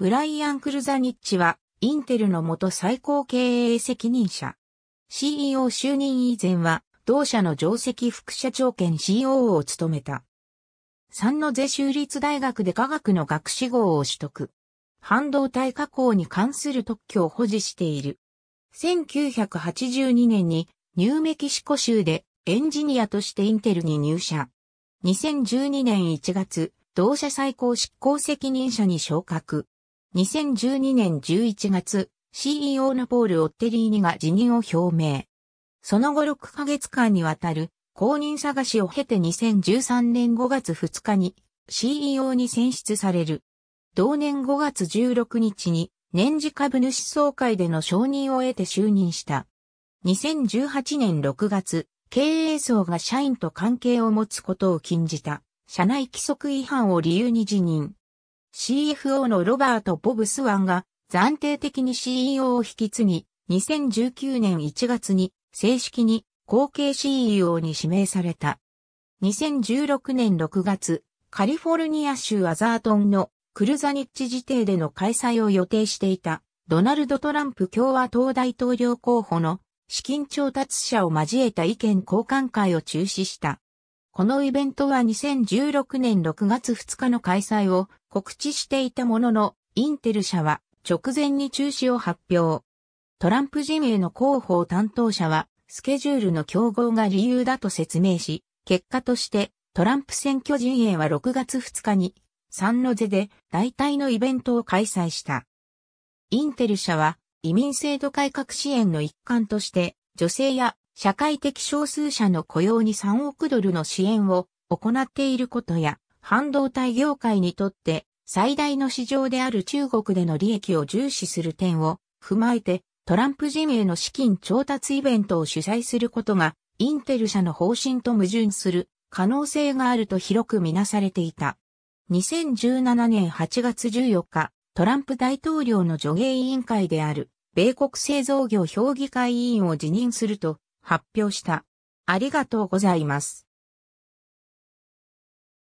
ブライアン・クルザニッチは、インテルの元最高経営責任者。CEO 就任以前は、同社の上席副社長兼 COO を務めた。三ノ瀬州立大学で科学の学士号を取得。半導体加工に関する特許を保持している。1982年にニューメキシコ州でエンジニアとしてインテルに入社。2012年1月、同社最高執行責任者に昇格。2012年11月、CEO のポール・オッテリーニが辞任を表明。その後6ヶ月間にわたる公認探しを経て2013年5月2日に CEO に選出される。同年5月16日に年次株主総会での承認を得て就任した。2018年6月、経営層が社員と関係を持つことを禁じた社内規則違反を理由に辞任。CFO のロバート・ボブスワンが暫定的に CEO を引き継ぎ、2019年1月に正式に後継 CEO に指名された。2016年6月、カリフォルニア州アザートンのクルザニッチ辞典での開催を予定していたドナルド・トランプ共和党大統領候補の資金調達者を交えた意見交換会を中止した。このイベントは2016年6月2日の開催を告知していたものの、インテル社は直前に中止を発表。トランプ陣営の広報担当者は、スケジュールの競合が理由だと説明し、結果としてトランプ選挙陣営は6月2日にサンノゼで大体のイベントを開催した。インテル社は移民制度改革支援の一環として女性や社会的少数者の雇用に3億ドルの支援を行っていることや、半導体業界にとって最大の市場である中国での利益を重視する点を踏まえて、トランプ陣営の資金調達イベントを主催することが、インテル社の方針と矛盾する可能性があると広くみなされていた。2017年8月14日、トランプ大統領の助言委員会である、米国製造業評議会委員を辞任すると、発表した。ありがとうございます。